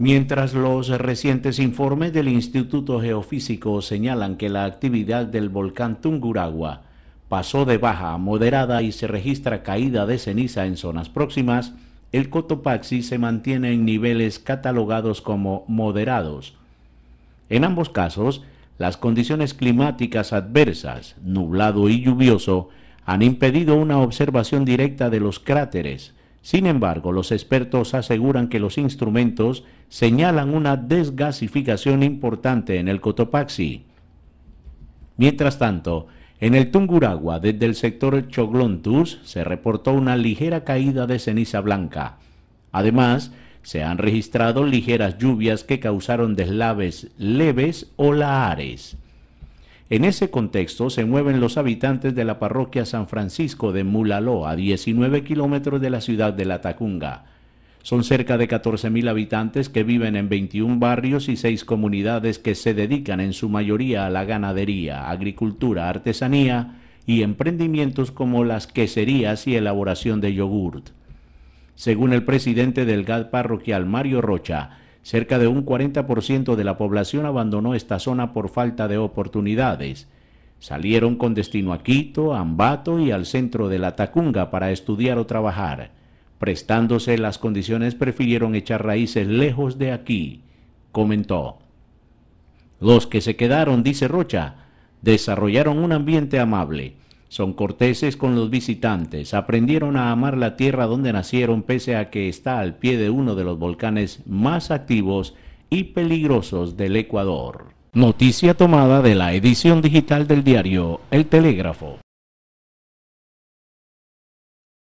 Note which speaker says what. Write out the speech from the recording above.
Speaker 1: Mientras los recientes informes del Instituto Geofísico señalan que la actividad del volcán Tunguragua pasó de baja a moderada y se registra caída de ceniza en zonas próximas, el Cotopaxi se mantiene en niveles catalogados como moderados. En ambos casos, las condiciones climáticas adversas, nublado y lluvioso, han impedido una observación directa de los cráteres, sin embargo, los expertos aseguran que los instrumentos señalan una desgasificación importante en el Cotopaxi. Mientras tanto, en el Tunguragua, desde el sector Choglontus, se reportó una ligera caída de ceniza blanca. Además, se han registrado ligeras lluvias que causaron deslaves leves o laares. En ese contexto se mueven los habitantes de la parroquia San Francisco de Mulaló, a 19 kilómetros de la ciudad de La Tacunga. Son cerca de 14.000 habitantes que viven en 21 barrios y 6 comunidades que se dedican en su mayoría a la ganadería, agricultura, artesanía y emprendimientos como las queserías y elaboración de yogurt. Según el presidente del GAD parroquial Mario Rocha, Cerca de un 40% de la población abandonó esta zona por falta de oportunidades. Salieron con destino a Quito, Ambato y al centro de la Tacunga para estudiar o trabajar. Prestándose las condiciones prefirieron echar raíces lejos de aquí, comentó. Los que se quedaron, dice Rocha, desarrollaron un ambiente amable son corteses con los visitantes, aprendieron a amar la tierra donde nacieron pese a que está al pie de uno de los volcanes más activos y peligrosos del Ecuador. Noticia tomada de la edición digital del diario El Telégrafo.